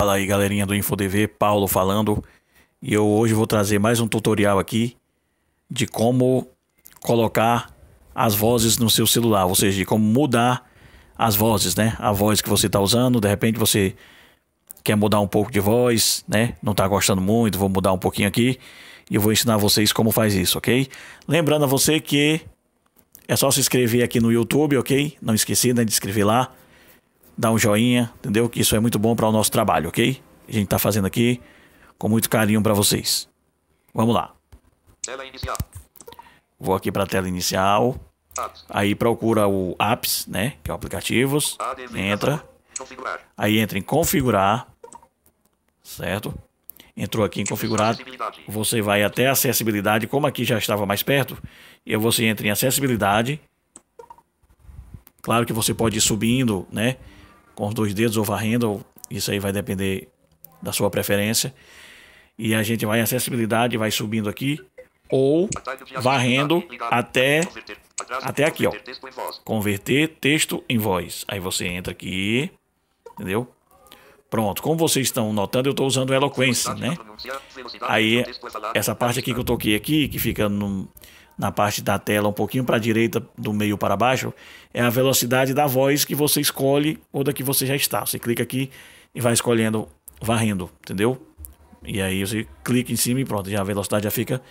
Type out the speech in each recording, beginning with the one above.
Fala aí galerinha do InfoDV, Paulo falando e eu hoje vou trazer mais um tutorial aqui de como colocar as vozes no seu celular, ou seja, de como mudar as vozes, né? A voz que você está usando, de repente você quer mudar um pouco de voz, né? Não está gostando muito, vou mudar um pouquinho aqui e eu vou ensinar vocês como faz isso, ok? Lembrando a você que é só se inscrever aqui no YouTube, ok? Não esqueci né, de inscrever lá dá um joinha, entendeu? Que isso é muito bom para o nosso trabalho, ok? A gente tá fazendo aqui com muito carinho para vocês. Vamos lá. Tela inicial. Vou aqui para a tela inicial. Aí procura o apps, né? Que é o aplicativos. Entra. Aí entra em configurar. Certo? Entrou aqui em configurar. Você vai até acessibilidade. Como aqui já estava mais perto, e você entra em acessibilidade. Claro que você pode ir subindo, né? com os dois dedos ou varrendo, isso aí vai depender da sua preferência. E a gente vai em acessibilidade, vai subindo aqui ou varrendo até até aqui, ó. Converter texto em voz. Aí você entra aqui, entendeu? Pronto, como vocês estão notando, eu estou usando eloquência, né? Aí, essa parte aqui que eu toquei aqui, que fica no, na parte da tela, um pouquinho para a direita, do meio para baixo, é a velocidade da voz que você escolhe ou da que você já está. Você clica aqui e vai escolhendo, varrendo, entendeu? E aí você clica em cima e pronto, já a velocidade já fica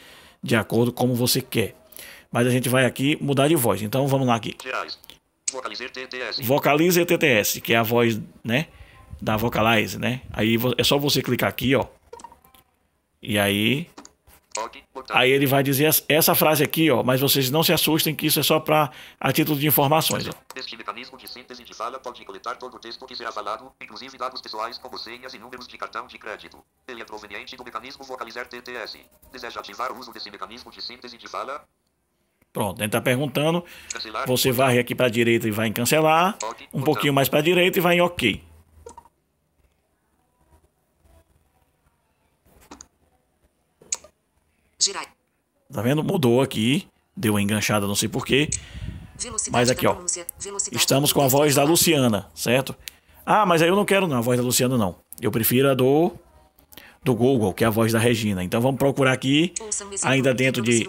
de acordo como você quer. Mas a gente vai aqui mudar de voz. Então vamos lá aqui. Vocalize Vocalize TTS, que é a voz, né? Da Vocalize, né? Aí é só você clicar aqui, ó. E aí Aí ele vai dizer essa frase aqui, ó, mas vocês não se assustem que isso é só para a título de informações. Ó. Este mecanismo de síntese de sala pode coletar todo o texto que será falado, inclusive dados pessoais como senhas e números de cartão de crédito. Ele é proveniente do mecanismo TTS. Deseja ativar o uso desse mecanismo de síntese de sala? Pronto, ele está perguntando. Cancelar. Você varre aqui para a direita e vai em cancelar. Um pouquinho mais para a direita e vai em OK. Tá vendo? Mudou aqui. Deu uma enganchada, não sei porquê. Mas aqui, ó. Estamos com a voz da Luciana, certo? Ah, mas aí eu não quero não, a voz da Luciana não. Eu prefiro a do do Google, que é a voz da Regina. Então vamos procurar aqui, ainda dentro de,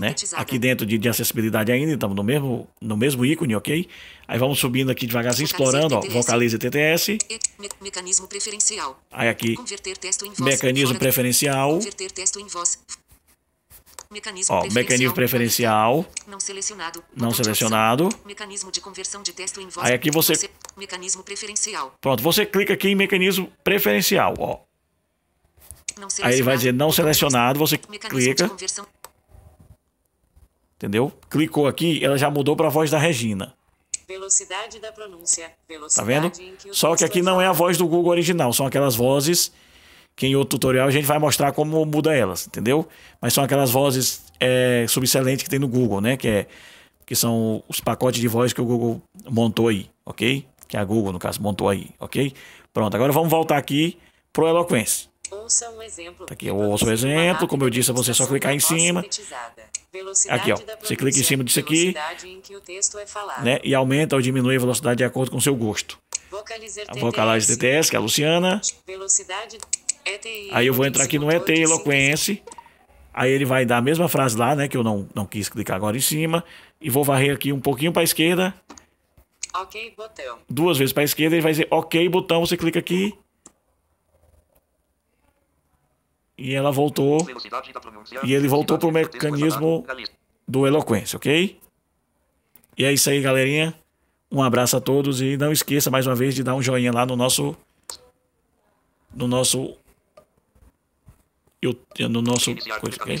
né? Aqui dentro de, de acessibilidade ainda, estamos no mesmo, no mesmo ícone, ok? Aí vamos subindo aqui devagarzinho, explorando, ó, vocalize TTS. Mecanismo preferencial. Aí aqui, mecanismo preferencial. Mecanismo, Ó, preferencial. mecanismo preferencial. Não selecionado. Não selecionado. Mecanismo de conversão de texto em voz. Aí aqui você... você... Mecanismo preferencial. Pronto, você clica aqui em mecanismo preferencial. Ó, Aí ele vai dizer não então, selecionado, você clica. Entendeu? Clicou aqui, ela já mudou para a voz da Regina. Velocidade da pronúncia. Velocidade tá vendo? Só que aqui não é a voz do Google original, são aquelas vozes que em outro tutorial a gente vai mostrar como muda elas, entendeu? Mas são aquelas vozes é, subselentes que tem no Google, né? Que, é, que são os pacotes de voz que o Google montou aí, ok? Que a Google, no caso, montou aí, ok? Pronto, agora vamos voltar aqui pro Eloquence. Ouça um exemplo. Tá aqui, ouça um exemplo. Como eu disse, você só clicar em cima. Aqui, ó. Você clica em cima disso aqui. É né, e aumenta ou diminui a velocidade de acordo com o seu gosto. A vocalagem TTS, que é a Luciana. Aí eu vou entrar aqui no ET Eloquence. Aí ele vai dar a mesma frase lá, né? Que eu não, não quis clicar agora em cima. E vou varrer aqui um pouquinho para a esquerda. Ok, botão. Duas vezes para a esquerda, ele vai dizer ok, botão. Você clica aqui. E ela voltou. E ele voltou pro mecanismo do eloquência, ok? E é isso aí, galerinha. Um abraço a todos e não esqueça mais uma vez de dar um joinha lá no nosso no nosso eu, no nosso coisa, okay?